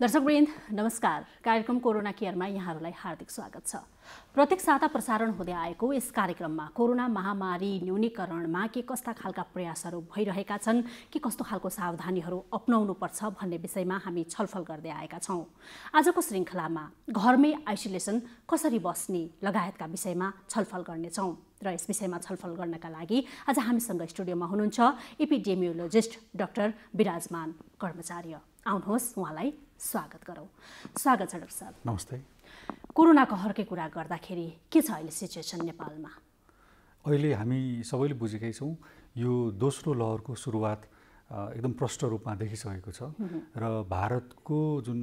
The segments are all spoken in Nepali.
दर्शकवृन्द नमस्कार कार्यक्रम कोरोना केयरमा यहाँहरूलाई हार्दिक स्वागत छ प्रत्येक साता प्रसारण हुँदै आएको यस कार्यक्रममा कोरोना महामारी न्यूनीकरणमा के कस्ता खालका प्रयासहरू भइरहेका छन् के कस्तो खालको सावधानीहरू अप्नाउनुपर्छ भन्ने विषयमा हामी छलफल गर्दै आएका छौँ आजको श्रृङ्खलामा घरमै आइसोलेसन कसरी बस्ने लगायतका विषयमा छलफल गर्नेछौँ र यस विषयमा छलफल गर्नका लागि आज हामीसँग स्टुडियोमा हुनुहुन्छ एपिडेमियोलोजिस्ट डाक्टर विराजमान कर्मचार्य आउनुहोस् उहाँलाई स्वागत गरौँ स्वागत छ डाक्टर साहब नमस्ते कोरोनाको हर्के कुरा गर्दाखेरि के छ अहिले सिचुएसन नेपालमा अहिले हामी सबैले बुझेकै छौँ यो दोस्रो लहरको सुरुवात एकदम प्रष्ट रूपमा देखिसकेको छ र भारतको जुन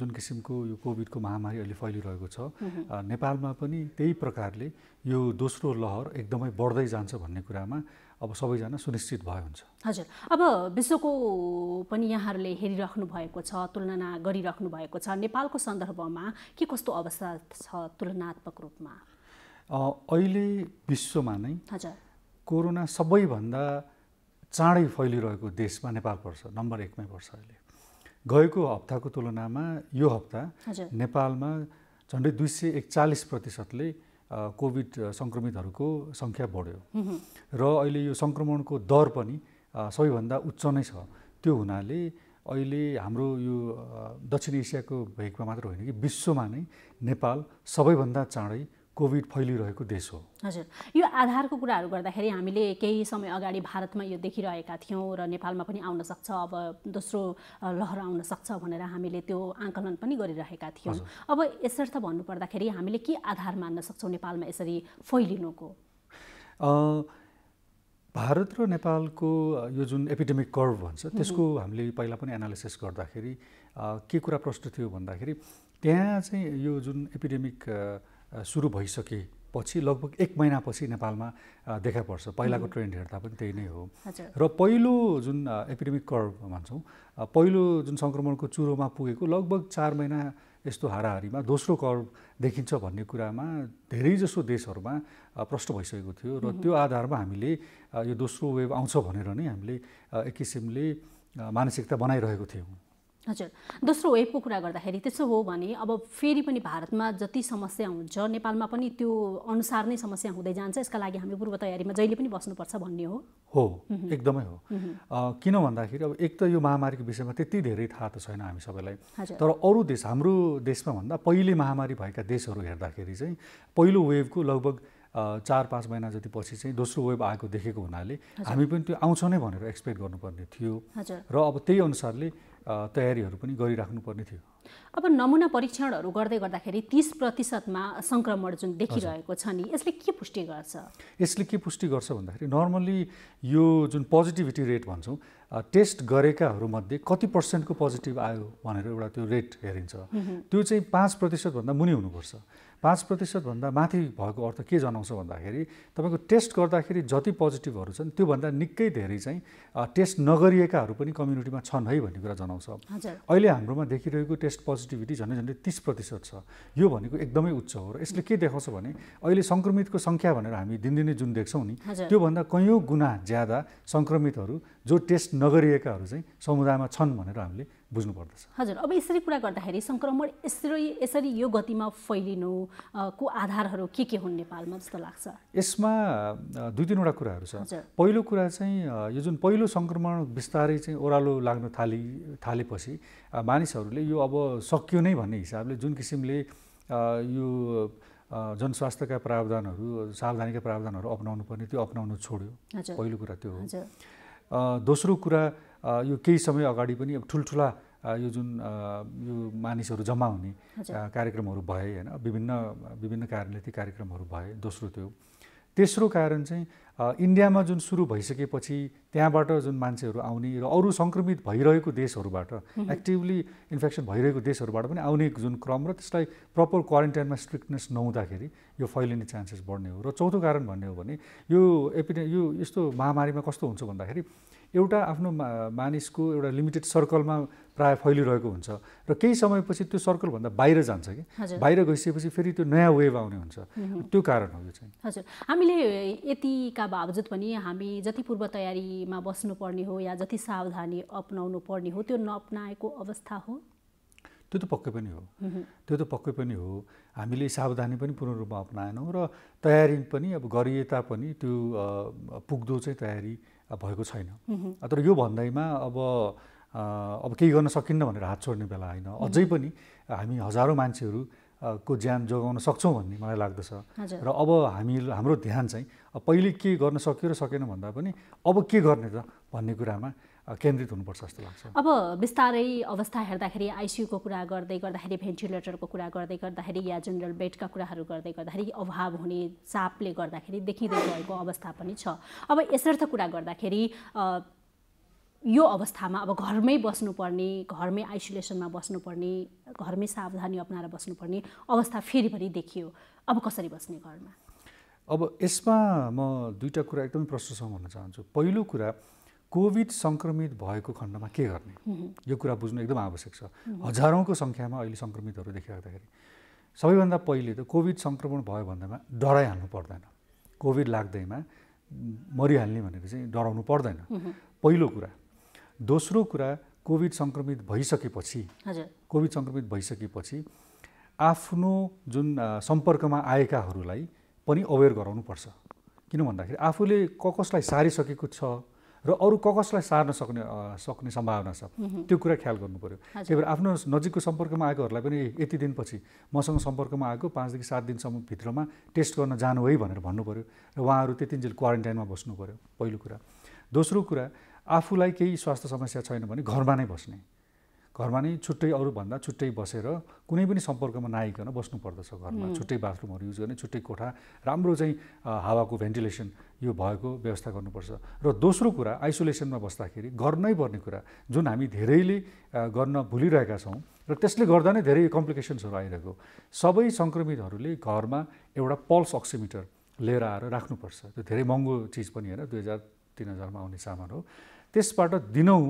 जुन किसिमको यो कोभिडको महामारी अहिले फैलिरहेको छ नेपालमा पनि त्यही प्रकारले यो दोस्रो लहर एकदमै बढ्दै जान्छ भन्ने कुरामा अब सबैजना सुनिश्चित भए हुन्छ हजुर अब विश्वको पनि यहाँहरूले हेरिराख्नु भएको छ तुलना गरिराख्नु भएको छ नेपालको सन्दर्भमा के कस्तो अवस्था छ तुलनात्मक रूपमा अहिले विश्वमा नै हजुर कोरोना सबैभन्दा चाँडै फैलिरहेको देशमा नेपाल पर्छ नम्बर एकमै पर्छ अहिले गएको हप्ताको तुलनामा यो हप्ता नेपालमा झन्डै दुई सय एकचालिस प्रतिशतले कोभिड सङ्क्रमितहरूको सङ्ख्या बढ्यो र अहिले यो सङ्क्रमणको दर पनि सबैभन्दा उच्च नै छ त्यो हुनाले अहिले हाम्रो यो दक्षिण एसियाको भेगमा मात्र होइन कि विश्वमा नै नेपाल सबैभन्दा चाँडै कोभिड फैलिरहेको देश हो हजुर यो आधारको कुराहरू गर्दाखेरि हामीले केही समय अगाडि भारतमा यो देखिरहेका थियौँ र नेपालमा पनि आउन सक्छ अब दोस्रो लहर आउन सक्छ भनेर हामीले त्यो आकलन पनि गरिरहेका थियौँ अब यसर्थ भन्नुपर्दाखेरि हामीले के आधार मान्न सक्छौँ नेपालमा यसरी फैलिनुको भारत र नेपालको यो जुन एपिडेमिक कर्भ भन्छ त्यसको हामीले पहिला पनि एनालिसिस गर्दाखेरि के कुरा प्रश्न थियो भन्दाखेरि त्यहाँ चाहिँ यो जुन एपिडेमिक सुरु भइसकेपछि लगभग एक महिनापछि नेपालमा देखा पर्छ पहिलाको ट्रेन्ड हेर्दा पनि त्यही नै हो र पहिलो जुन एपिडेमिक कर्भ भन्छौँ पहिलो जुन सङ्क्रमणको चुरोमा पुगेको लगभग चार महिना यस्तो हाराहारीमा दोस्रो कर्भ देखिन्छ भन्ने कुरामा धेरैजसो देशहरूमा प्रष्ट भइसकेको थियो र त्यो आधारमा हामीले यो दोस्रो वेभ आउँछ भनेर नै हामीले एक किसिमले मानसिकता बनाइरहेको थियौँ हजुर दोस्रो वेबको कुरा गर्दाखेरि त्यसो हो भने अब फेरि पनि भारतमा जति समस्या हुन्छ नेपालमा पनि त्यो अनुसार नै समस्या हुँदै जान्छ यसका लागि हामी पूर्व तयारीमा जहिले पनि बस्नुपर्छ भन्ने हो हो एकदमै हो किन भन्दाखेरि अब एक त यो महामारीको विषयमा त्यति धेरै थाहा त छैन हामी सबैलाई तर अरू देश हाम्रो देशमा भन्दा पहिले महामारी भएका देशहरू हेर्दाखेरि चाहिँ पहिलो वेभको लगभग चार पाँच महिना जति पछि चाहिँ दोस्रो वेब आएको देखेको हुनाले हामी पनि त्यो आउँछ नै भनेर एक्सपेक्ट गर्नुपर्ने थियो र अब त्यही अनुसारले तयारीहरू पनि गरिराख्नुपर्ने थियो अब नमुना परीक्षणहरू गर्दै गर्दाखेरि तिस प्रतिशतमा सङ्क्रमण जुन देखिरहेको छ नि यसले के पुष्टि गर्छ यसले के पुष्टि गर्छ भन्दाखेरि नर्मल्ली यो जुन पोजिटिभिटी रेट भन्छौँ टेस्ट गरेकाहरूमध्ये कति पर्सेन्टको पोजिटिभ आयो भनेर एउटा त्यो रेट हेरिन्छ त्यो चाहिँ पाँच प्रतिशतभन्दा मुनि हुनुपर्छ पाँच प्रतिशतभन्दा माथि भएको अर्थ के जनाउँछ भन्दाखेरि तपाईँको टेस्ट गर्दाखेरि जति पोजिटिभहरू छन् त्योभन्दा निकै धेरै चाहिँ टेस्ट नगरिएकाहरू पनि कम्युनिटीमा छन् है भन्ने कुरा जनाउँछ अहिले हाम्रोमा देखिरहेको टेस्ट पोजिटिभिटी झन्डै झन्डै तिस प्रतिशत छ यो भनेको एकदमै उच्च हो र यसले के देखाउँछ भने अहिले सङ्क्रमितको सङ्ख्या भनेर हामी दिनदिनै जुन देख्छौँ नि त्योभन्दा कैयौँ गुणा ज्यादा सङ्क्रमितहरू जो टेस्ट नगरिएकाहरू चाहिँ समुदायमा छन् भनेर हामीले बुझ्नुपर्दछ हजुर अब यसरी कुरा गर्दाखेरि सङ्क्रमण यसरी यसरी यो गतिमा फैलिनु को आधारहरू के के हुन् नेपालमा जस्तो लाग्छ यसमा दुई तिनवटा कुराहरू छ पहिलो कुरा चाहिँ यो जुन पहिलो सङ्क्रमण बिस्तारै चाहिँ ओह्रालो लाग्न थालि थालेपछि मानिसहरूले यो अब सकियो नै भन्ने हिसाबले जुन किसिमले यो जनस्वास्थ्यका प्रावधानहरू सावधानीका प्रावधानहरू अप्नाउनु पर्ने त्यो अप्नाउनु छोड्यो पहिलो कुरा त्यो हो दोस्रो कुरा यो केही समय अगाडि पनि अब ठुल्ठुला यो जुन यो मानिसहरू जम्मा हुने कार्यक्रमहरू भए होइन विभिन्न विभिन्न कारणले ती कार्यक्रमहरू भए दोस्रो त्यो तेस्रो कारण चाहिँ इन्डियामा जुन सुरु भइसकेपछि त्यहाँबाट जुन मान्छेहरू आउने र अरू सङ्क्रमित भइरहेको देशहरूबाट एक्टिभली इन्फेक्सन भइरहेको देशहरूबाट पनि आउने जुन क्रम र त्यसलाई प्रपर क्वारेन्टाइनमा स्ट्रिक्टनेस नहुँदाखेरि यो फैलिने चान्सेस बढ्ने हो र चौथो कारण भन्ने हो भने यो एपिडे यो यस्तो महामारीमा कस्तो हुन्छ भन्दाखेरि एउटा आफ्नो मा मानिसको एउटा लिमिटेड सर्कलमा प्रायः फैलिरहेको हुन्छ र केही समयपछि त्यो सर्कलभन्दा बाहिर जान्छ कि बाहिर गइसकेपछि फेरि त्यो नयाँ वेभ आउने हुन्छ त्यो कारण हो यो चाहिँ हजुर हामीले यतिका भएका बावजुद पनि हामी जति पूर्व तयारीमा बस्नुपर्ने हो या जति सावधानी अप्नाउनु पर्ने हो त्यो नअप्नाएको अवस्था हो त्यो त पक्कै पनि हो त्यो त पक्कै पनि हो हामीले सावधानी पनि पूर्ण रूपमा अप्नाएनौँ र तयारी पनि अब गरिए तापनि त्यो पुग्दो चाहिँ तयारी भएको छैन तर यो भन्दैमा अब अब केही गर्न सकिन्न भनेर हात छोड्ने बेला होइन अझै पनि हामी हजारौँ मान्छेहरू को ज्यान जोगाउन सक्छौँ भन्ने मलाई लाग्दछ र अब हामी हाम्रो ध्यान चाहिँ पहिले के गर्न सक्यो र सकेन भन्दा पनि अब के गर्ने त भन्ने कुरामा केन्द्रित हुनुपर्छ जस्तो लाग्छ अब बिस्तारै अवस्था हेर्दाखेरि आइसियुको कुरा गर्दै गर्दाखेरि भेन्टिलेटरको कुरा गर्दै गर्दाखेरि या जेनरल बेडका कुराहरू गर्दै गर्दाखेरि अभाव हुने चापले गर्दाखेरि देखिँदै गएको अवस्था पनि छ अब यसर्थ कुरा गर्दाखेरि यो अवस्थामा अब घरमै बस्नुपर्ने घरमै आइसोलेसनमा बस्नुपर्ने घरमै सावधानी अप्नाएर बस्नुपर्ने अवस्था फेरि पनि देखियो अब कसरी बस्ने घरमा अब यसमा म दुईवटा कुरा एकदमै प्रश्नसँग भन्न चाहन्छु पहिलो कुरा कोभिड सङ्क्रमित भएको खण्डमा के गर्ने यो कुरा बुझ्नु एकदम आवश्यक छ हजारौँको सङ्ख्यामा अहिले सङ्क्रमितहरू देखिराख्दाखेरि सबैभन्दा पहिले त कोभिड सङ्क्रमण भयो भन्दामा डराइहाल्नु पर्दैन कोभिड लाग्दैमा मरिहाल्ने भनेको चाहिँ डराउनु पर्दैन पहिलो कुरा दोस्रो कुरा कोभिड सङ्क्रमित भइसकेपछि कोभिड सङ्क्रमित भइसकेपछि आफ्नो जुन सम्पर्कमा आएकाहरूलाई पनि अवेर गराउनुपर्छ किन भन्दाखेरि आफूले क कसलाई सारिसकेको छ र अरू क कसलाई सार्न सक्ने सक्ने सम्भावना छ त्यो कुरा ख्याल गर्नु पऱ्यो त्यही भएर आफ्नो नजिकको सम्पर्कमा आएकोहरूलाई पनि यति दिनपछि मसँग सम्पर्कमा आएको पाँचदेखि सात दिनसम्म भित्रमा टेस्ट गर्न जानु है भनेर भन्नु पऱ्यो र उहाँहरू त्यति त्यतिन्जेल क्वारेन्टाइनमा बस्नु पऱ्यो पहिलो कुरा दोस्रो कुरा आफूलाई केही स्वास्थ्य समस्या छैन भने घरमा नै बस्ने घरमा नै छुट्टै अरूभन्दा छुट्टै बसेर कुनै पनि सम्पर्कमा नआइकन बस्नुपर्दछ घरमा छुट्टै बाथरुमहरू युज गर्ने छुट्टै कोठा राम्रो चाहिँ हावाको भेन्टिलेसन यो भएको व्यवस्था गर्नुपर्छ र दोस्रो कुरा आइसोलेसनमा बस्दाखेरि गर्नै पर्ने कुरा जुन हामी धेरैले गर्न भुलिरहेका छौँ र त्यसले गर्दा नै धेरै कम्प्लिकेसन्सहरू आइरहेको सबै सङ्क्रमितहरूले घरमा एउटा पल्स अक्सिमिटर लिएर आएर राख्नुपर्छ त्यो धेरै महँगो चिज पनि होइन दुई हजार तिन हजारमा आउने सामान हो त्यसबाट दिनौँ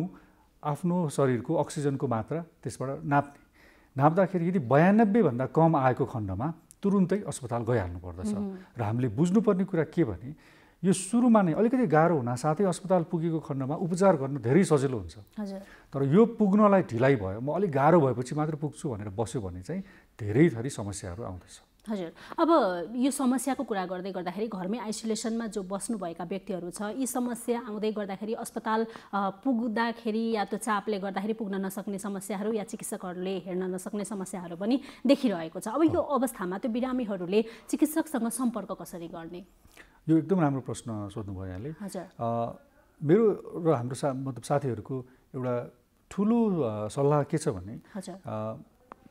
आफ्नो शरीरको अक्सिजनको मात्रा त्यसबाट नाप्ने नाप्दाखेरि यदि बयानब्बेभन्दा कम आएको खण्डमा तुरुन्तै अस्पताल गइहाल्नु पर्दछ र हामीले बुझ्नुपर्ने कुरा के भने यो सुरुमा नै अलिकति गाह्रो हुन साथै अस्पताल पुगेको खण्डमा उपचार गर्न धेरै सजिलो हुन्छ तर यो पुग्नलाई ढिलाइ भयो म अलिक गाह्रो भएपछि मात्र पुग्छु भनेर बस्यो भने चाहिँ धेरै थरी समस्याहरू आउँदछ हजुर अब यो समस्याको कुरा गर्दै गर्दाखेरि घरमै आइसोलेसनमा जो बस्नुभएका व्यक्तिहरू छ यी समस्या आउँदै गर्दाखेरि अस्पताल पुग्दाखेरि या त चापले गर्दाखेरि पुग्न नसक्ने समस्याहरू या चिकित्सकहरूले हेर्न नसक्ने समस्याहरू पनि देखिरहेको छ अब यो अवस्थामा त्यो बिरामीहरूले चिकित्सकसँग सम्पर्क कसरी गर्ने यो एकदम राम्रो प्रश्न सोध्नुभयो यहाँले हजुर मेरो र हाम्रो सा मतलब साथीहरूको एउटा ठुलो सल्लाह के छ भने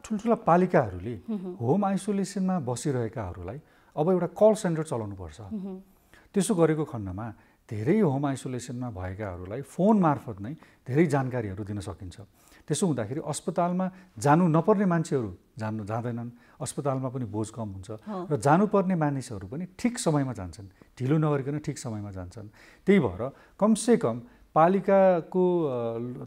ठुल्ठुला पालिकाहरूले होम आइसोलेसनमा बसिरहेकाहरूलाई अब एउटा कल सेन्टर चलाउनुपर्छ त्यसो गरेको खण्डमा धेरै होम आइसोलेसनमा भएकाहरूलाई फोन मार्फत नै धेरै जानकारीहरू दिन सकिन्छ त्यसो हुँदाखेरि अस्पतालमा जानु नपर्ने मान्छेहरू जानु जाँदैनन् अस्पतालमा पनि बोझ कम हुन्छ र जानुपर्ने मानिसहरू पनि ठिक समयमा जान्छन् ढिलो नगरिकन ठिक समयमा जान्छन् त्यही भएर कमसेकम पालिकाको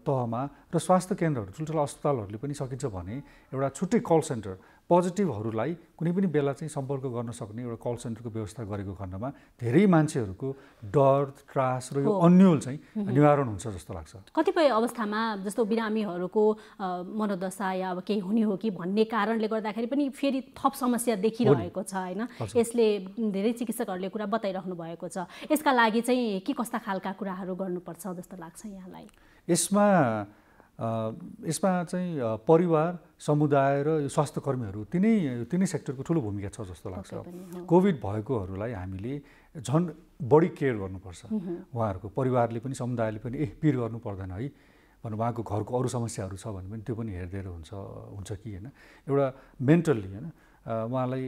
तहमा र स्वास्थ्य केन्द्रहरू ठुल्ठुला अस्पतालहरूले पनि सकिन्छ भने एउटा छुट्टै कल सेन्टर पोजिटिभहरूलाई कुनै पनि बेला चाहिँ सम्पर्क गर्न सक्ने एउटा कल सेन्टरको व्यवस्था गरेको खण्डमा धेरै मान्छेहरूको डर त्रास र यो अन्यल चाहिँ निवारण हुन्छ जस्तो लाग्छ कतिपय अवस्थामा जस्तो बिरामीहरूको मनोदशा या अब केही हुने हो कि भन्ने कारणले गर्दाखेरि पनि फेरि थप समस्या देखिरहेको छ होइन यसले धेरै चिकित्सकहरूले कुरा बताइराख्नु भएको छ यसका लागि चाहिँ के कस्ता खालका कुराहरू गर्नुपर्छ जस्तो लाग्छ यहाँलाई यसमा यसमा चाहिँ परिवार समुदाय र यो स्वास्थ्य कर्मीहरू तिनै तिनै सेक्टरको ठुलो भूमिका छ जस्तो लाग्छ कोभिड भएकोहरूलाई हामीले झन् बढी केयर गर्नुपर्छ उहाँहरूको परिवारले पनि समुदायले पनि ए पिर गर्नु पर्दैन है भनौँ उहाँको घरको अरू समस्याहरू छ भने पनि त्यो पनि हेरिदिएर हुन्छ हुन्छ कि होइन एउटा मेन्टल्ली होइन उहाँलाई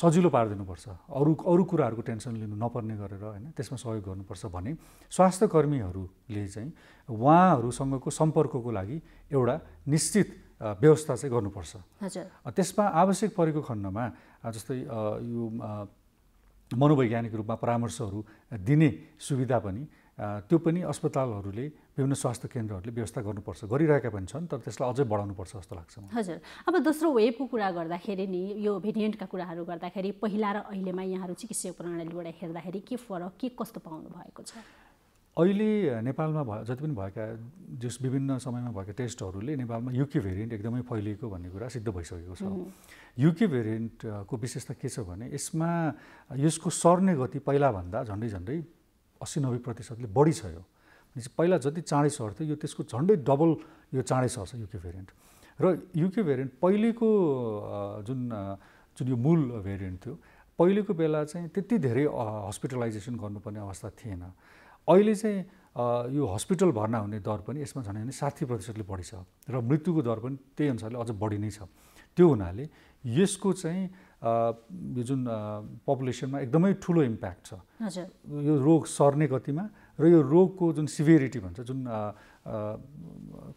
सजिलो पारिदिनुपर्छ अरू अरू कुराहरूको टेन्सन लिनु नपर्ने गरेर होइन त्यसमा सहयोग गर्नुपर्छ भने स्वास्थ्य कर्मीहरूले चाहिँ उहाँहरूसँगको सम्पर्कको लागि एउटा निश्चित व्यवस्था चाहिँ गर्नुपर्छ त्यसमा आवश्यक परेको खण्डमा जस्तै यो मनोवैज्ञानिक रूपमा परामर्शहरू दिने सुविधा पनि त्यो पनि अस्पतालहरूले विभिन्न स्वास्थ्य केन्द्रहरूले व्यवस्था गर्नुपर्छ गरिरहेका पनि छन् तर त्यसलाई अझै बढाउनुपर्छ जस्तो लाग्छ हजुर अब दोस्रो वेबको कुरा गर्दाखेरि नि यो भेरिएन्टका कुराहरू गर्दाखेरि पहिला र अहिलेमा यहाँहरू चिकित्सा प्रणालीबाट हेर्दाखेरि के फरक के कस्तो पाउनु भएको छ अहिले नेपालमा भ जति पनि भएका जस विभिन्न समयमा भएका टेस्टहरूले नेपालमा युके भेरिएन्ट एकदमै फैलिएको भन्ने कुरा सिद्ध भइसकेको छ युके भेरिएन्टको विशेषता के छ भने यसमा यसको सर्ने गति पहिलाभन्दा झन्डै झन्डै अस्सी नब्बे प्रतिशतले बढी छ यो भनेपछि पहिला जति चाँडै सर्थ्यो यो त्यसको झन्डै डबल यो चाँडै सर्छ युके भेरिएन्ट र युके भेरिएन्ट पहिलेको जुन जुन यो मूल भेरिएन्ट थियो पहिलेको बेला चाहिँ त्यति धेरै हस्पिटलाइजेसन गर्नुपर्ने अवस्था थिएन अहिले चाहिँ यो हस्पिटल भर्ना हुने दर पनि यसमा झन् भने साठी प्रतिशतले बढी छ र मृत्युको दर पनि त्यही अनुसारले अझ बढी नै छ त्यो हुनाले यसको चाहिँ यो जुन पपुलेसनमा एकदमै ठुलो इम्प्याक्ट छ यो रोग सर्ने गतिमा र यो रोगको जुन सिभिरिटी भन्छ जुन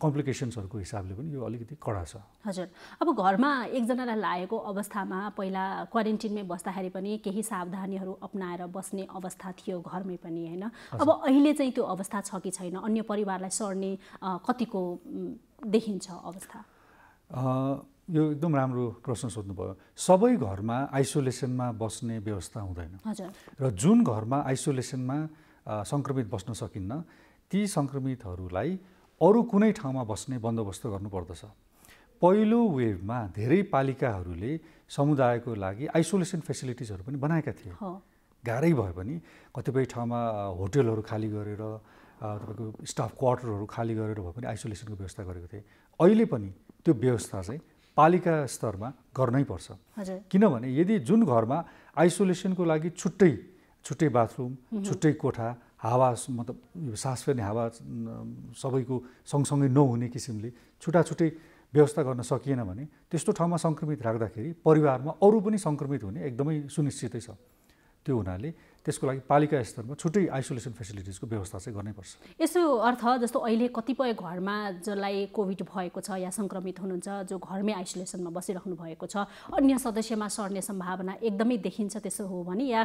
कम्प्लिकेसन्सहरूको हिसाबले पनि यो अलिकति कडा छ हजुर अब घरमा एकजनालाई लागेको अवस्थामा पहिला क्वारेन्टिनमै बस्दाखेरि पनि केही सावधानीहरू अप्नाएर बस्ने अवस्था थियो घरमै पनि होइन अब अहिले चाहिँ त्यो अवस्था छ कि छैन अन्य परिवारलाई सर्ने कतिको देखिन्छ अवस्था यो एकदम राम्रो प्रश्न सोध्नुभयो सबै घरमा आइसोलेसनमा बस्ने व्यवस्था हुँदैन र जुन घरमा आइसोलेसनमा सङ्क्रमित बस्न सकिन्न ती सङ्क्रमितहरूलाई अरू कुनै ठाउँमा बस्ने बन्दोबस्त गर्नुपर्दछ पहिलो वेभमा धेरै पालिकाहरूले समुदायको लागि आइसोलेसन फेसिलिटिजहरू पनि बनाएका थिए गाह्रै भए पनि कतिपय ठाउँमा होटलहरू खाली गरेर तपाईँको स्टाफ क्वार्टरहरू खाली गरेर भए पनि आइसोलेसनको व्यवस्था गरेको थिए अहिले पनि त्यो व्यवस्था चाहिँ पालिका स्तरमा गर्नै पर्छ किनभने यदि जुन घरमा आइसोलेसनको लागि छुट्टै छुट्टै बाथरुम छुट्टै कोठा हावा मतलब सास फेर्ने हावा सबैको सँगसँगै नहुने किसिमले छुट्टा छुट्टै व्यवस्था गर्न सकिएन भने त्यस्तो ठाउँमा सङ्क्रमित राख्दाखेरि परिवारमा अरू पनि सङ्क्रमित हुने एकदमै सुनिश्चितै छ त्यो हुनाले त्यसको लागि पालिका स्तरमा छुट्टै आइसोलेसन फेसिलिटिजको व्यवस्था चाहिँ गर्नैपर्छ यसो अर्थ जस्तो अहिले कतिपय घरमा जसलाई कोभिड भएको छ या सङ्क्रमित हुनुहुन्छ जो घरमै आइसोलेसनमा बसिरहनु भएको छ अन्य सदस्यमा सर्ने सम्भावना एकदमै देखिन्छ त्यसो हो भने या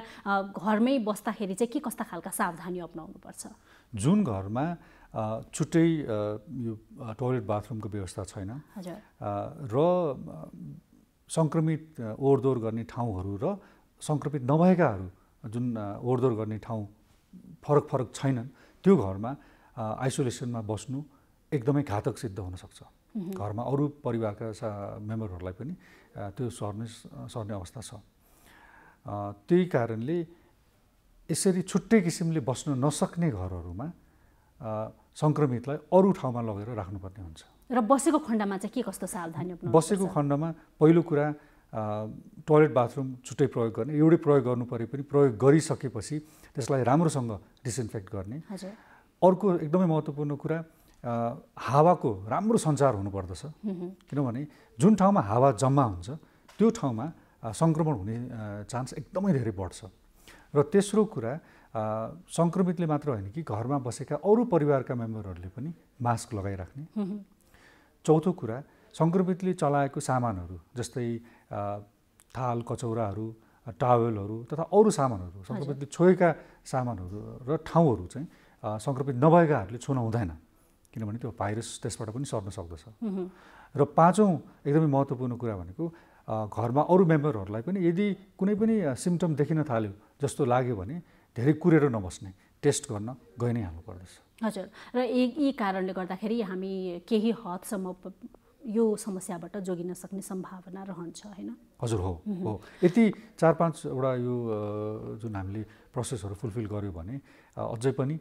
घरमै बस्दाखेरि चाहिँ के कस्ता खालका सावधानी अप्नाउनुपर्छ जुन घरमा छुट्टै यो टोयलेट बाथरुमको व्यवस्था छैन र सङ्क्रमित ओहोरदोहोर गर्ने ठाउँहरू र सङ्क्रमित नभएकाहरू जुन ओहोरदोहोर गर्ने ठाउँ फरक फरक छैनन् त्यो घरमा आइसोलेसनमा बस्नु एकदमै घातक सिद्ध हुनसक्छ घरमा अरू परिवारका सा मेम्बरहरूलाई पनि त्यो सर्ने सर्ने अवस्था छ त्यही कारणले यसरी छुट्टै किसिमले बस्न नसक्ने घरहरूमा सङ्क्रमितलाई अरू ठाउँमा लगेर राख्नुपर्ने हुन्छ र बसेको खण्डमा चाहिँ के कस्तो सावधानी बसेको खण्डमा पहिलो कुरा टोयलेट बाथरुम छुट्टै प्रयोग गर्ने एउटै प्रयोग गर्नु परे पनि प्रयोग गरिसकेपछि त्यसलाई राम्रोसँग डिसइन्फेक्ट गर्ने अर्को एकदमै महत्त्वपूर्ण कुरा हावाको राम्रो सञ्चार हुनुपर्दछ किनभने जुन ठाउँमा हावा जम्मा हुन्छ त्यो ठाउँमा सङ्क्रमण हुने चान्स एकदमै धेरै बढ्छ र तेस्रो कुरा सङ्क्रमितले मात्र होइन कि घरमा बसेका अरू परिवारका मेम्बरहरूले पनि मास्क लगाइराख्ने चौथो कुरा सङ्क्रमितले चलाएको सामानहरू जस्तै थाल कचौराहरू टावेलहरू तथा अरू सामानहरू सङ्क्रमितले छोएका सामानहरू र ठाउँहरू चाहिँ सङ्क्रमित नभएकाहरूले छुन हुँदैन किनभने त्यो भाइरस त्यसबाट पनि सर्न सक्दछ र पाँचौँ एकदमै महत्त्वपूर्ण कुरा भनेको घरमा अरू मेम्बरहरूलाई पनि यदि कुनै पनि सिम्टम देखिन थाल्यो जस्तो लाग्यो भने धेरै कुरेर नबस्ने टेस्ट गर्न गइ नै हाल्नु पर्दछ हजुर र यी कारणले गर्दाखेरि हामी केही हदसम्म यो समस्याबाट जोगिन सक्ने सम्भावना रहन्छ होइन हजुर हो हो यति चार पाँचवटा यो जुन हामीले प्रोसेसहरू फुलफिल गर्यो भने अझै पनि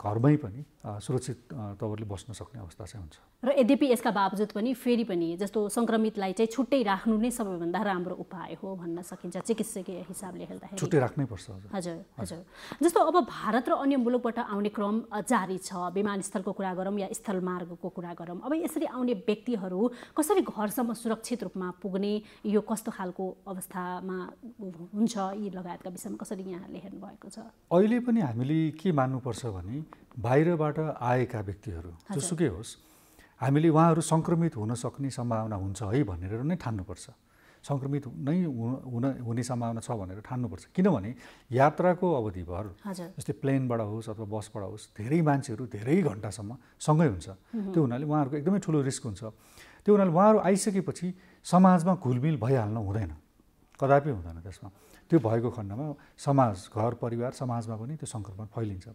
घरमै पनि सुरक्षित तवरले बस्न सक्ने अवस्था चाहिँ हुन्छ र यद्यपि यसका बावजुद पनि फेरि पनि जस्तो सङ्क्रमितलाई चाहिँ छुट्टै राख्नु नै सबैभन्दा राम्रो उपाय हो भन्न सकिन्छ चिकित्सकीय हिसाबले हेर्दाखेरि छुट्टै राख्नै पर्छ हजुर हजुर जस्तो अब भारत र अन्य मुलुकबाट आउने क्रम जारी छ विमानस्थलको कुरा गरौँ या स्थल मार्गको कुरा गरौँ अब यसरी आउने व्यक्तिहरू कसरी घरसम्म सुरक्षित रूपमा पुग्ने यो कस्तो खालको अवस्थामा हुन्छ यी लगायतका विषयमा कसरी यहाँहरूले हेर्नुभएको छ अहिले पनि हामीले के मान्नुपर्छ भने बाहिरबाट आएका व्यक्तिहरू जोसुकै होस् हामीले उहाँहरू सङ्क्रमित हुन सक्ने सम्भावना हुन्छ है भनेर नै ठान्नुपर्छ सङ्क्रमित नै हुन हुने सम्भावना छ भनेर ठान्नुपर्छ किनभने यात्राको अवधिभर जस्तै प्लेनबाट होस् अथवा बसबाट होस् धेरै मान्छेहरू धेरै घन्टासम्म सँगै हुन्छ त्यो हुनाले उहाँहरूको एकदमै ठुलो रिस्क हुन्छ त्यो हुनाले उहाँहरू आइसकेपछि समाजमा घुलमिल भइहाल्नु हुँदैन कदापि हुँदैन त्यसमा त्यो भएको खण्डमा समाज घर परिवार समाजमा पनि त्यो सङ्क्रमण फैलिन्छ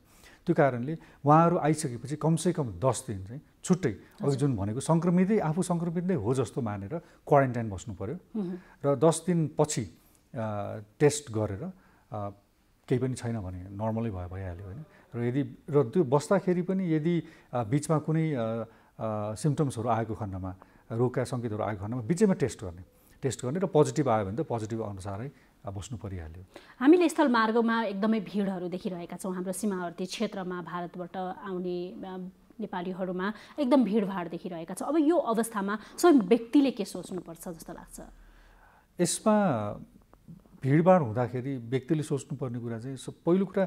त्यो कारणले उहाँहरू आइसकेपछि कमसेकम दस दिन चाहिँ छुट्टै अघि जुन भनेको सङ्क्रमितै आफू सङ्क्रमित नै हो जस्तो मानेर क्वारेन्टाइन बस्नु पऱ्यो र दस दिनपछि टेस्ट गरेर केही पनि छैन भने नर्मलै भयो भइहाल्यो होइन र यदि र त्यो बस्दाखेरि पनि यदि बिचमा कुनै सिम्टम्सहरू आएको खण्डमा रोगका सङ्केतहरू आएको खण्डमा बिचैमा टेस्ट गर्ने टेस्ट गर्ने र पोजिटिभ आयो भने त पोजिटिभ अनुसारै बस्नु परिहाल्यो हामीले स्थल मार्गमा एकदमै भिडहरू देखिरहेका छौँ हाम्रो सीमावर्ती क्षेत्रमा भारतबाट आउने नेपालीहरूमा एकदम भिडभाड देखिरहेका छौँ अब यो अवस्थामा स्वयं व्यक्तिले के सोच्नुपर्छ जस्तो लाग्छ यसमा भिडभाड हुँदाखेरि व्यक्तिले सोच्नुपर्ने कुरा चाहिँ सब पहिलो कुरा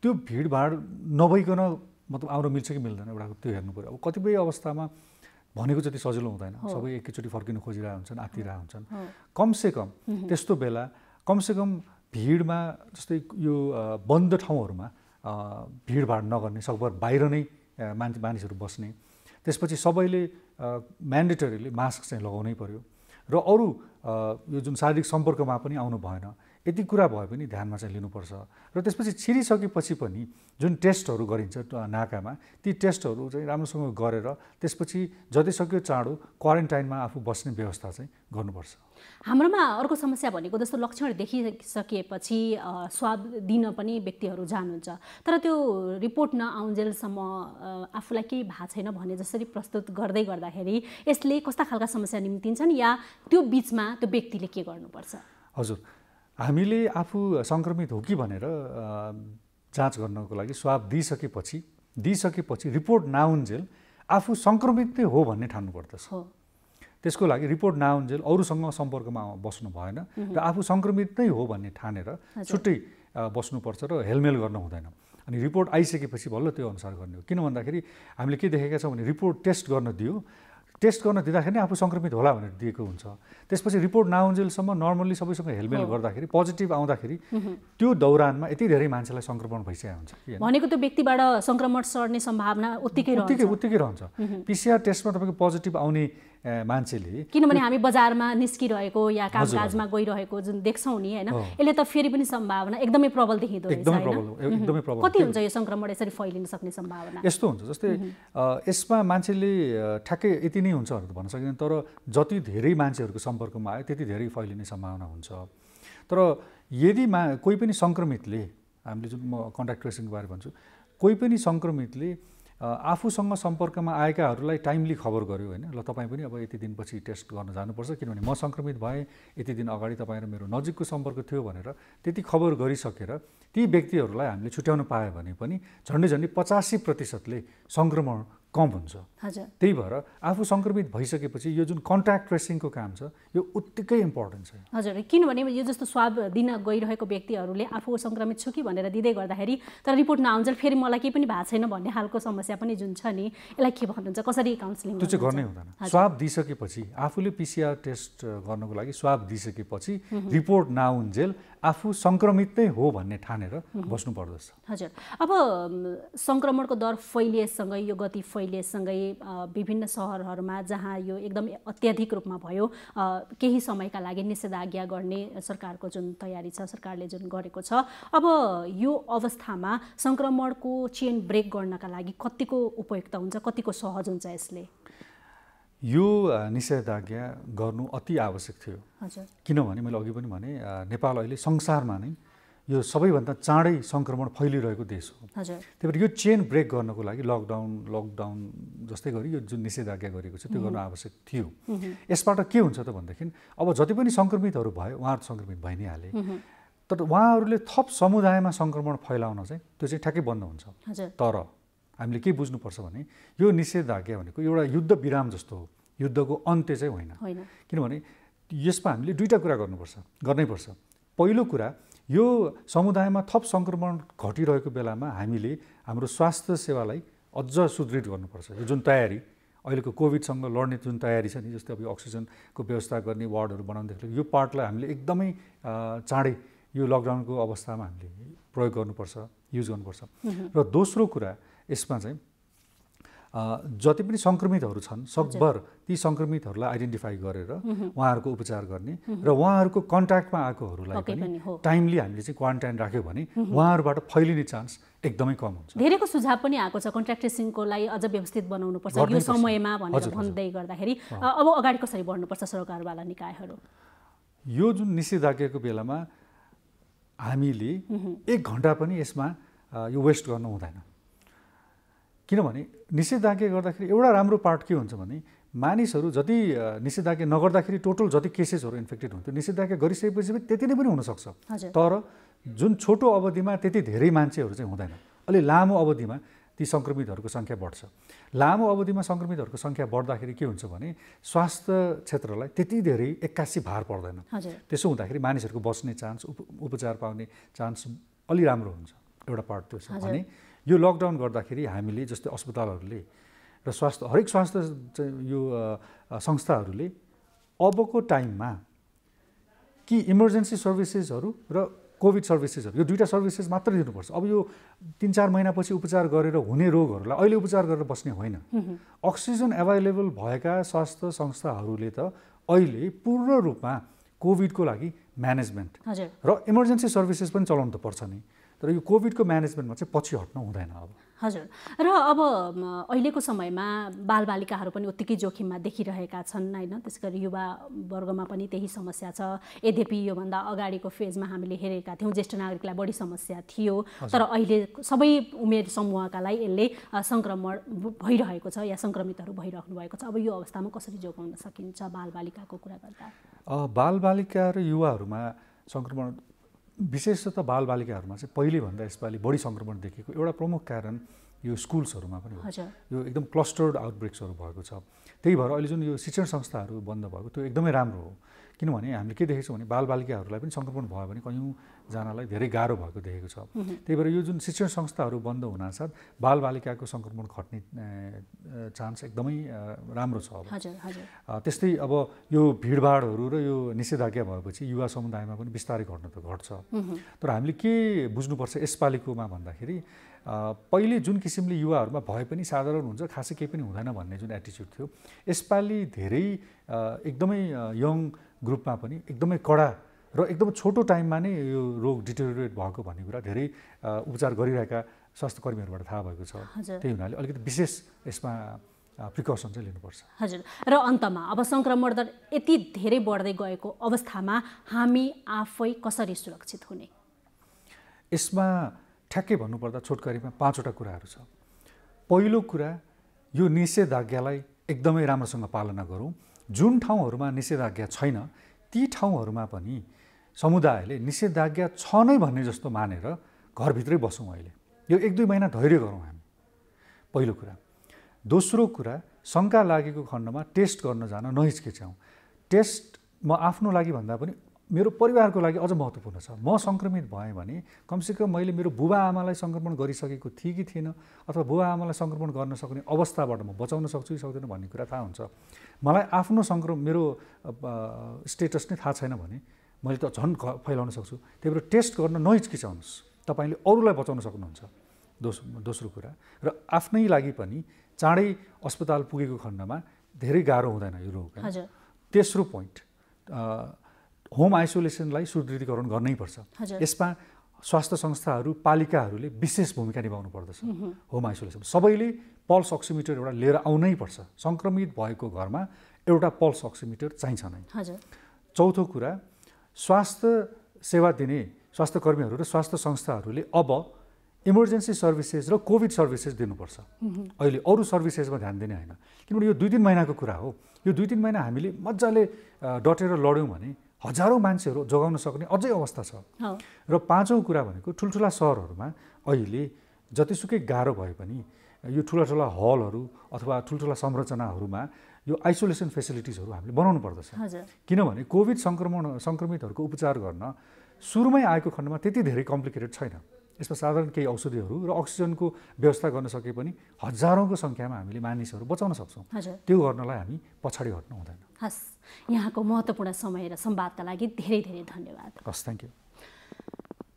त्यो भिडभाड नभइकन मतलब आउन मिल्छ कि मिल्दैन एउटा त्यो हेर्नु पऱ्यो अब कतिपय अवस्थामा भनेको जति सजिलो हुँदैन सबै एकैचोटि फर्किन खोजिरहेको हुन्छन् आत्तिरहेको हुन्छन् कमसेकम त्यस्तो बेला कमसेकम भिडमा जस्तै यो बन्द ठाउँहरूमा भिडभाड नगर्ने सकभर बाहिर नै मान्छे मानिसहरू बस्ने त्यसपछि सबैले म्यान्डेटरीले मास्क चाहिँ लगाउनै पर्यो र अरू यो जुन शारीरिक सम्पर्कमा पनि आउनु भएन यति कुरा भए पनि ध्यानमा चाहिँ लिनुपर्छ र त्यसपछि छिरिसकेपछि पनि जुन टेस्टहरू गरिन्छ नाकामा ती टेस्टहरू चाहिँ राम्रोसँग गरेर त्यसपछि जति सक्यो चाँडो क्वारेन्टाइनमा आफू बस्ने व्यवस्था चाहिँ गर्नुपर्छ हाम्रोमा अर्को समस्या भनेको जस्तो लक्षण देखिसकेपछि स्वाद दिन पनि व्यक्तिहरू जानुहुन्छ तर त्यो रिपोर्ट नआउन्जेलसम्म आफूलाई केही भएको छैन भने जसरी प्रस्तुत गर्दै गर्दाखेरि यसले कस्ता खालका समस्या निम्तिन्छन् या त्यो बिचमा त्यो व्यक्तिले के गर्नुपर्छ हजुर हामीले आफू सङ्क्रमित हो कि भनेर जाँच गर्नको लागि स्वाब दिइसकेपछि दिइसकेपछि रिपोर्ट नआउन्जेल आफू सङ्क्रमित नै हो भन्ने ठान्नु पर्दछ त्यसको लागि रिपोर्ट नआउन्जेल अरूसँग सम्पर्कमा बस्नु भएन र आफू सङ्क्रमित नै हो भन्ने ठानेर छुट्टै बस्नुपर्छ र हेलमेल गर्न हुँदैन अनि रिपोर्ट आइसकेपछि बल्ल त्यो अनुसार गर्ने हो किन भन्दाखेरि हामीले के देखेका छौँ भने रिपोर्ट टेस्ट गर्न दियो टेस्ट गर्न दिँदाखेरि आफू सङ्क्रमित होला भनेर दिएको हुन्छ त्यसपछि रिपोर्ट नआउन्जेलसम्म नर्मल्ली सबैसँग हेलमेल गर्दाखेरि पोजिटिभ आउँदाखेरि त्यो दौरानमा यति धेरै मान्छेलाई सङ्क्रमण भइसकेको हुन्छ भनेको त्यो व्यक्तिबाट सङ्क्रमण सर्ने सम्भावना उत्तिकै उत्तिकै उत्तिकै रहन्छ पिसिआर टेस्टमा तपाईँको पोजिटिभ आउने मान्छेले किनभने हामी बजारमा निस्किरहेको या कामकाजमा गइरहेको जुन देख्छौँ नि होइन यसले त फेरि पनि सम्भावना एकदमै प्रबल देखिँदो एकदमै प्रबल कति हुन्छ यो सङ्क्रमण यसरी फैलिन सक्ने सम्भावना यस्तो हुन्छ जस्तै यसमा मान्छेले ठ्याक्कै यति नै हुन्छ भनेर त भन्न सकिँदैन तर जति धेरै मान्छेहरूको सम्पर्कमा आयो त्यति धेरै फैलिने सम्भावना हुन्छ तर यदि मा कोही पनि सङ्क्रमितले हामीले जुन म कन्ट्याक्ट ट्रेसिङको बारे भन्छु कोही पनि सङ्क्रमितले आफूसँग सम्पर्कमा आएकाहरूलाई टाइमली खबर गऱ्यो होइन ल तपाईँ पनि अब यति दिनपछि टेस्ट गर्न जानुपर्छ किनभने म सङ्क्रमित भएँ यति दिन अगाडि तपाईँ र मेरो नजिकको सम्पर्क थियो भनेर त्यति खबर गरिसकेर ती व्यक्तिहरूलाई हामीले छुट्याउन पायो भने पनि झन्डै झन्डै पचासी प्रतिशतले सङ्क्रमण कम हुन्छ त्यही भएर आफू सङ्क्रमित भइसकेपछि यो जुन कन्ट्याक्ट ट्रेसिङको काम छ यो उत्तिकै इम्पोर्टेन्ट छ हजुर किनभने यो जस्तो स्वाब दिन गइरहेको व्यक्तिहरूले आफू सङ्क्रमित छु कि भनेर दिँदै गर्दाखेरि तर रिपोर्ट नआउँछ फेरि मलाई केही पनि भएको छैन भन्ने खालको समस्या पनि जुन छ नि यसलाई के भन्नुहुन्छ कसरी काउन्सिलिङ त्यो चाहिँ गर्नै हुँदैन स्वाब दिइसकेपछि आफूले पिसिआर टेस्ट गर्नुको लागि स्वाब दिइसकेपछि रिपोर्ट नआउन्जेल आफू सङ्क्रमित नै हो भन्ने ठानेर बस्नु पर्दछ हजुर अब सङ्क्रमणको दर फैलिएसँगै यो गति फैलिएसँगै विभिन्न सहरहरूमा जहाँ यो एकदम अत्याधिक रूपमा भयो केही समयका लागि निषेधाज्ञा गर्ने सरकारको जुन तयारी छ सरकारले जुन गरेको छ अब यो अवस्थामा सङ्क्रमणको चेन ब्रेक गर्नका लागि कतिको उपयुक्त हुन्छ कतिको सहज हुन्छ यसले यो निषेधाज्ञा गर्नु अति आवश्यक थियो किनभने मैले अघि पनि भने नेपाल अहिले संसारमा नै यो सबैभन्दा चाँडै सङ्क्रमण फैलिरहेको देश हो त्यही भएर यो चेन ब्रेक गर्नको लागि लकडाउन लकडाउन जस्तै गरी यो जुन निषेधाज्ञा गरेको छ त्यो गर्नु आवश्यक थियो यसबाट के हुन्छ त भनेदेखि अब जति पनि सङ्क्रमितहरू भयो उहाँहरू सङ्क्रमित भइ नै हाले तर उहाँहरूले थप समुदायमा सङ्क्रमण फैलाउन चाहिँ त्यो चाहिँ ठ्याक्कै बन्द हुन्छ तर हामीले के बुझ्नुपर्छ भने यो निषेधाज्ञा भनेको एउटा युद्ध विराम जस्तो हो युद्धको अन्त्य चाहिँ होइन किनभने यसमा हामीले दुईवटा कुरा गर्नुपर्छ गर्नैपर्छ पहिलो कुरा यो समुदायमा थप सङ्क्रमण घटिरहेको बेलामा हामीले हाम्रो स्वास्थ्य सेवालाई अझ सुदृढ गर्नुपर्छ यो जुन तयारी अहिलेको कोभिडसँग लड्ने जुन तयारी छ नि जस्तै अब अक्सिजनको व्यवस्था गर्ने वार्डहरू बनाउँदाखेरि यो पार्टलाई हामीले एकदमै चाँडै यो लकडाउनको अवस्थामा हामीले प्रयोग गर्नुपर्छ युज गर्नुपर्छ र दोस्रो कुरा यसमा चाहिँ जति पनि सङ्क्रमितहरू छन् सकभर ती सङ्क्रमितहरूलाई आइडेन्टिफाई गरेर उहाँहरूको उपचार गर्ने र उहाँहरूको कन्ट्याक्टमा आएकोहरूलाई पनि टाइमली हामीले चाहिँ क्वारेन्टाइन राख्यो भने उहाँहरूबाट फैलिने चान्स एकदमै कम हुन्छ धेरैको सुझाव पनि आएको छ कन्ट्याक्ट ट्रेसिङको लागि अझ व्यवस्थित बनाउनुपर्छ यो समयमा भनेर भन्दै गर्दाखेरि अब अगाडि कसरी बढ्नुपर्छ सरकारवाला निकायहरू यो जुन निषेधाज्ञाको बेलामा हामीले एक घन्टा पनि यसमा यो वेस्ट गर्नु हुँदैन किनभने निषेधाज्ञा गर्दाखेरि एउटा राम्रो पार्ट के हुन्छ भने मानिसहरू जति निषेधाज्ञा नगर्दाखेरि टोटल जति केसेसहरू इन्फेक्टेड हुन्थ्यो निषेधाज्ञा गरिसकेपछि पनि त्यति नै पनि हुनसक्छ तर जुन छोटो अवधिमा त्यति धेरै मान्छेहरू चाहिँ हुँदैन अलि लामो अवधिमा ती सङ्क्रमितहरूको सङ्ख्या बढ्छ लामो अवधिमा सङ्क्रमितहरूको सङ्ख्या बढ्दाखेरि के हुन्छ भने स्वास्थ्य क्षेत्रलाई त्यति धेरै एक्कासी भार पर्दैन त्यसो हुँदाखेरि मानिसहरूको बस्ने चान्स उप उपचार पाउने चान्स अलि राम्रो हुन्छ एउटा पार्ट त्यो छ भने यो लकडाउन गर्दाखेरि हामीले जस्तै अस्पतालहरूले र स्वास्थ्य हरेक स्वास्थ्य यो संस्थाहरूले अबको टाइममा कि इमर्जेन्सी सर्भिसेसहरू र कोभिड सर्भिसेसहरू यो दुईवटा सर्भिसेस मात्र दिनुपर्छ अब यो तिन चार महिनापछि उपचार गरेर हुने रोगहरूलाई अहिले उपचार गरेर बस्ने होइन अक्सिजन एभाइलेबल भएका स्वास्थ्य संस्थाहरूले त अहिले पूर्ण रूपमा कोभिडको लागि म्यानेजमेन्ट र इमर्जेन्सी सर्भिसेस पनि चलाउनु त पर्छ नि तर यो कोभिडको म्यानेजमेन्टमा चाहिँ पछि हट्नु हुँदैन अब हजुर र अब अहिलेको समयमा बालबालिकाहरू पनि उत्तिकै जोखिममा देखिरहेका छन् होइन त्यस गरी युवावर्गमा पनि त्यही समस्या छ यद्यपि योभन्दा अगाडिको फेजमा हामीले हेरेका थियौँ ज्येष्ठ नागरिकलाई बढी समस्या थियो तर अहिले सबै उमेर समूहकालाई यसले सङ्क्रमण भइरहेको छ या सङ्क्रमितहरू भइरहनु भएको छ अब यो अवस्थामा कसरी जोगाउन सकिन्छ बालबालिकाको कुरा गर्दा बालबालिका र युवाहरूमा सङ्क्रमण विशेष त बालबालिकाहरूमा चाहिँ पहिलेभन्दा यसपालि बढी सङ्क्रमण देखेको एउटा प्रमुख कारण यो स्कुल्सहरूमा पनि हो यो एकदम क्लस्टर्ड आउटब्रेक्सहरू भएको छ त्यही भएर अहिले जुन यो शिक्षण संस्थाहरू बन्द भएको त्यो एकदमै राम्रो हो किनभने हामीले के देखेको छौँ भने बालबालिकाहरूलाई पनि सङ्क्रमण भयो भने कयौँ जानलाई धेरै गाह्रो भएको देखेको छ त्यही भएर यो जुन शिक्षण संस्थाहरू बन्द हुनासाथ बालबालिकाको सङ्क्रमण खट्ने चान्स एकदमै राम्रो छ अब त्यस्तै अब यो भिडभाडहरू र यो निषेधाज्ञा भएपछि युवा समुदायमा पनि बिस्तारै घट्न त घट्छ तर हामीले के बुझ्नुपर्छ यसपालिकोमा भन्दाखेरि पहिले जुन किसिमले युवाहरूमा भए पनि साधारण हुन्छ खासै केही पनि हुँदैन भन्ने जुन एटिच्युड थियो यसपालि धेरै एकदमै यङ ग्रुपमा पनि एकदमै कडा र एकदम छोटो टाइममा नै यो रोग डिटेरिरेट भएको भन्ने कुरा धेरै उपचार गरिरहेका स्वास्थ्य कर्मीहरूबाट थाहा भएको छ त्यही हुनाले अलिकति विशेष यसमा प्रिकसन चाहिँ लिनुपर्छ हजुर र अन्तमा अब सङ्क्रमण दर यति धेरै बढ्दै गएको अवस्थामा हामी आफै कसरी सुरक्षित हुने यसमा ठ्याक्कै भन्नुपर्दा छोटकरीमा पाँचवटा कुराहरू छ पहिलो कुरा यो निषेधाज्ञालाई एकदमै राम्रोसँग पालना गरौँ जुन ठाउँहरूमा निषेधाज्ञा छैन ती ठाउँहरूमा पनि समुदायले निषेधाज्ञा छ नै भन्ने जस्तो मानेर घरभित्रै बसौँ अहिले यो एक दुई महिना धैर्य गरौँ हामी पहिलो कुरा दोस्रो कुरा शङ्का लागेको खण्डमा टेस्ट गर्न जान नहिचकिच्याउँ टेस्ट म आफ्नो लागि भन्दा पनि मेरो परिवारको लागि अझ महत्त्वपूर्ण छ म सङ्क्रमित भएँ भने कमसेकम मैले मेरो बुबा आमालाई सङ्क्रमण गरिसकेको थिएँ कि थिएन अथवा बुबा आमालाई सङ्क्रमण गर्न सक्ने अवस्थाबाट म बचाउन सक्छु कि सक्दिनँ भन्ने कुरा थाहा हुन्छ मलाई आफ्नो सङ्क्रम मेरो स्टेटस नै थाहा छैन भने मैले त झन् फैलाउन सक्छु त्यही भएर टेस्ट गर्न नहिचकिचाउनुहोस् तपाईँले अरूलाई बचाउन सक्नुहुन्छ दोस्रो दोस्रो कुरा र आफ्नै लागि पनि चाँडै अस्पताल पुगेको खण्डमा धेरै गाह्रो हुँदैन यो रोग तेस्रो पोइन्ट होम आइसोलेसनलाई सुदृढीकरण गर्नैपर्छ यसमा स्वास्थ्य संस्थाहरू पालिकाहरूले विशेष भूमिका निभाउनु पर्दछ होम आइसोलेसन सबैले पल्स अक्सिमिटर एउटा लिएर आउनै पर्छ सङ्क्रमित भएको घरमा एउटा पल्स अक्सिमिटर चाहिन्छ नै चौथो कुरा स्वास्थ्य सेवा दिने स्वास्थ्यकर्मीहरू र स्वास्थ्य संस्थाहरूले अब इमर्जेन्सी सर्भिसेस र कोभिड सर्भिसेस दिनुपर्छ अहिले अरू सर्भिसेसमा ध्यान दिने होइन किनभने यो दुई तिन महिनाको कुरा हो यो दुई तिन महिना हामीले मजाले डटेर लड्यौँ भने हजारौँ मान्छेहरू जोगाउन सक्ने अझै अवस्था छ र पाँचौँ कुरा भनेको ठुल्ठुला सहरहरूमा अहिले जतिसुकै गाह्रो भए पनि यो ठुला ठुला हलहरू अथवा ठुल्ठुला संरचनाहरूमा यो आइसोलेसन फेसिलिटिजहरू हामीले बनाउनु पर्दछ किनभने कोभिड सङ्क्रमण सङ्क्रमितहरूको उपचार गर्न सुरुमै आएको खण्डमा त्यति धेरै कम्प्लिकेटेड छैन यसमा साधारण केही औषधिहरू र अक्सिजनको व्यवस्था गर्न सके पनि हजारौँको सङ्ख्यामा हामीले मानिसहरू बचाउन सक्छौँ त्यो गर्नलाई हामी पछाडि हट्नु हुँदैन हस् यहाँको महत्त्वपूर्ण समय र संवादका लागि धेरै धेरै धन्यवाद हस् थ्याङ्क यू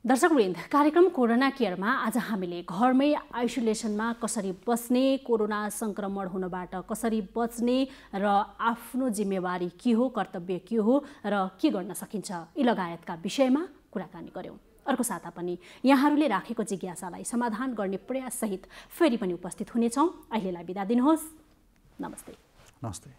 दर्शकवृन्द कार्यक्रम कोरोना केयरमा आज हामीले घरमै आइसोलेसनमा कसरी बस्ने कोरोना सङ्क्रमण हुनबाट कसरी बच्ने र आफ्नो जिम्मेवारी के हो कर्तव्य के हो र के गर्न सकिन्छ यी लगायतका विषयमा कुराकानी गऱ्यौँ अर्को साता पनि यहाँहरूले राखेको जिज्ञासालाई समाधान गर्ने प्रयाससहित फेरि पनि उपस्थित हुनेछौँ अहिलेलाई बिदा दिनुहोस् नमस्ते नमस्ते